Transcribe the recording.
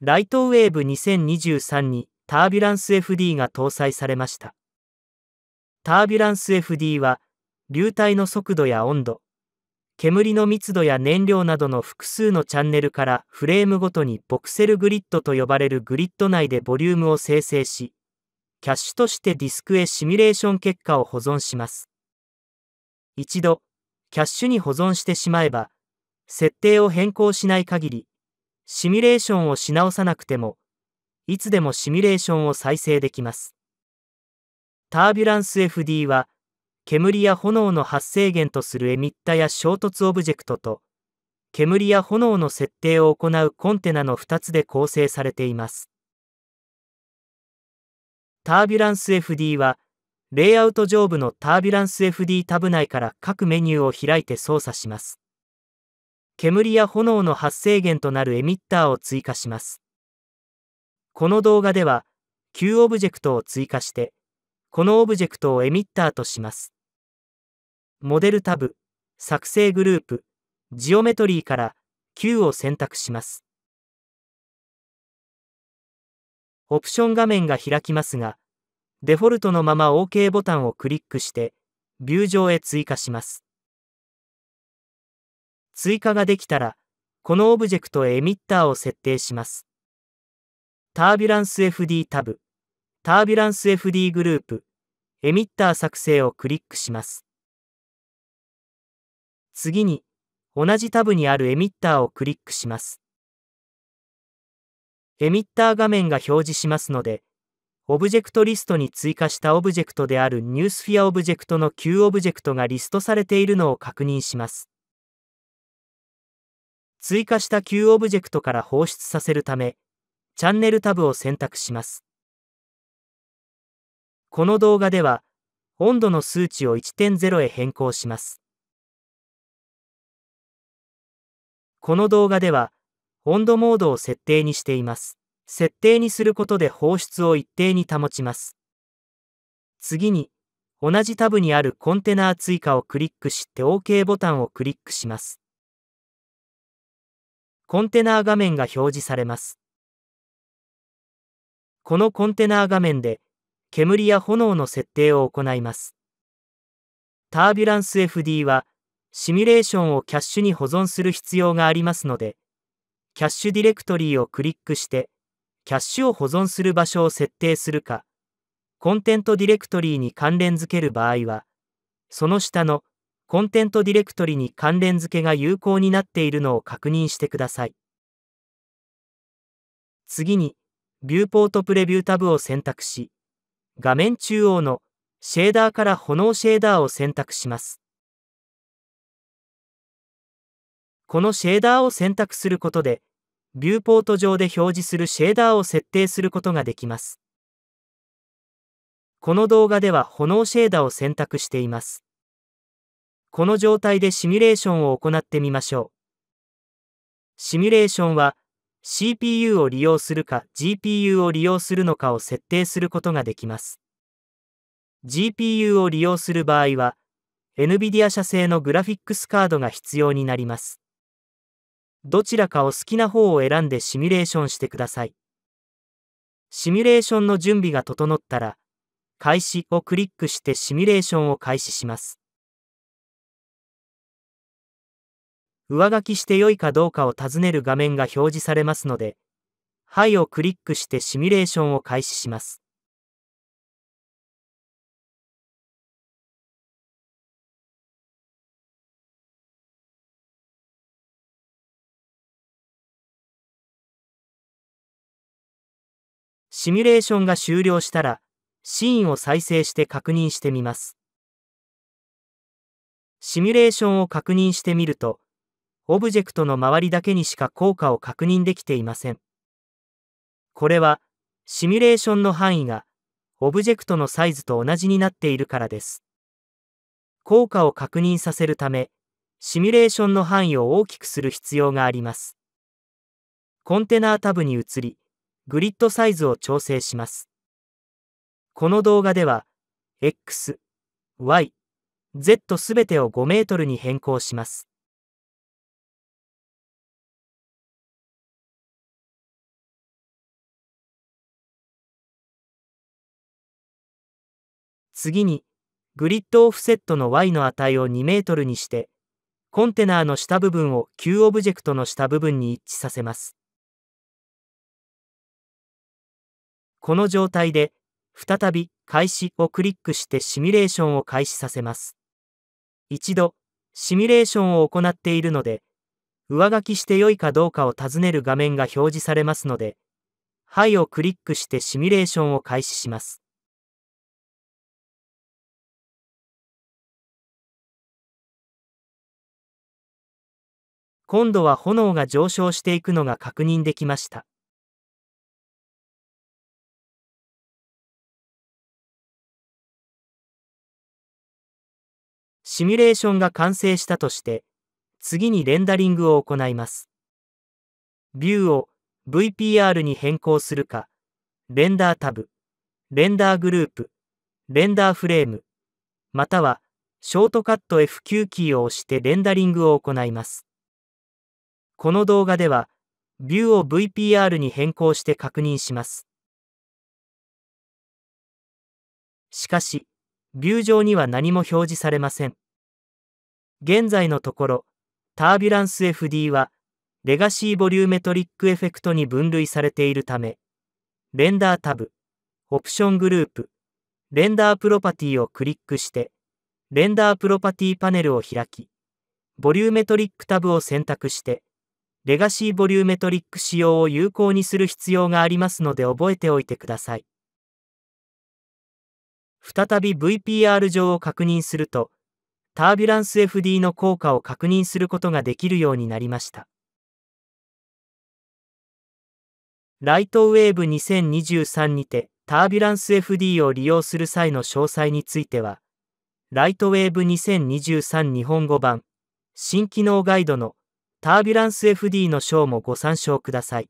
ライトウェーブ2023にタービュランス FD が搭載されました。タービュランス FD は、流体の速度や温度、煙の密度や燃料などの複数のチャンネルからフレームごとにボクセルグリッドと呼ばれるグリッド内でボリュームを生成し、キャッシュとしてディスクへシミュレーション結果を保存します。一度、キャッシュに保存してしまえば、設定を変更しない限り、シミュレーションをし直さなくても、いつでもシミュレーションを再生できます。タービュランス FD は、煙や炎の発生源とするエミッタや衝突オブジェクトと、煙や炎の設定を行うコンテナの2つで構成されています。タービュランス FD は、レイアウト上部のタービュランス FD タブ内から各メニューを開いて操作します。煙や炎の発生源となるエミッターを追加します。この動画では、旧オブジェクトを追加して、このオブジェクトをエミッターとします。モデルタブ、作成グループ、ジオメトリーから Q を選択します。オプション画面が開きますが、デフォルトのまま OK ボタンをクリックして、ビュー上へ追加します。追加ができたら、このオブジェクトへエミッターを設定します。タービュランス FD タブ、タービュランス FD グループ、エミッター作成をクリックします。次に、同じタブにあるエミッターをクリックします。エミッター画面が表示しますので、オブジェクトリストに追加したオブジェクトであるニュースフィアオブジェクトの旧オブジェクトがリストされているのを確認します。追加した旧オブジェクトから放出させるため、チャンネルタブを選択します。この動画では、温度の数値を1.0へ変更します。この動画では、温度モードを設定にしています。設定にすることで放出を一定に保ちます。次に、同じタブにあるコンテナー追加をクリックして OK ボタンをクリックします。コンテナー画面が表示されます。このコンテナー画面で、煙や炎の設定を行います。タービュランス FD は、シミュレーションをキャッシュに保存する必要がありますので、キャッシュディレクトリーをクリックして、キャッシュを保存する場所を設定するか、コンテントディレクトリーに関連付ける場合は、その下のコンテントディレクトリに関連付けが有効になっているのを確認してください。次に、ビューポートプレビュータブを選択し、画面中央のシェーダーから炎シェーダーを選択します。このシェーダーを選択することで、ビューポート上で表示するシェーダーを設定することができます。この動画では炎シェーダーを選択しています。この状態でシミュレーションを行ってみましょう。シミュレーションは CPU を利用するか GPU を利用するのかを設定することができます。GPU を利用する場合は NVIDIA 社製のグラフィックスカードが必要になります。どちらかお好きな方を選んでシミュレーションしてください。シミュレーションの準備が整ったら、開始をクリックしてシミュレーションを開始します。上書きして良いかどうかを尋ねる画面が表示されますので、はいをクリックしてシミュレーションを開始します。シミュレーションが終了したら、シーンを再生して確認してみます。シミュレーションを確認してみると、オブジェクトの周りだけにしか効果を確認できていません。これは、シミュレーションの範囲が、オブジェクトのサイズと同じになっているからです。効果を確認させるため、シミュレーションの範囲を大きくする必要があります。コンテナータブに移り、グリッドサイズを調整します。この動画では、X、Y、Z すべてを5メートルに変更します。次に、グリッドオフセットの Y の値を2メートルにして、コンテナーの下部分を Q オブジェクトの下部分に一致させます。この状態で、再び開始をクリックしてシミュレーションを開始させます。一度、シミュレーションを行っているので、上書きして良いかどうかを尋ねる画面が表示されますので、はいをクリックしてシミュレーションを開始します。今度は炎が上昇していくのが確認できました。シミュレーションが完成したとして、次にレンダリングを行います。ビューを VPR に変更するか、レンダータブ、レンダーグループ、レンダーフレーム、またはショートカット F9 キーを押してレンダリングを行います。この動画では、ビューを VPR に変更して確認します。しかし、ビュー上には何も表示されません。現在のところ、タービュランス FD は、レガシーボリューメトリックエフェクトに分類されているため、レンダータブ、オプショングループ、レンダープロパティをクリックして、レンダープロパティパネルを開き、ボリューメトリックタブを選択して、レガシーボリューメトリック仕様を有効にする必要がありますので覚えておいてください。再び VPR 上を確認すると、タービュランス FD の効果を確認することができるようになりました。ライトウェーブ2023にて、タービュランス FD を利用する際の詳細については、ライトウェーブ2023日本語版、新機能ガイドのタービュランス FD の章もご参照ください。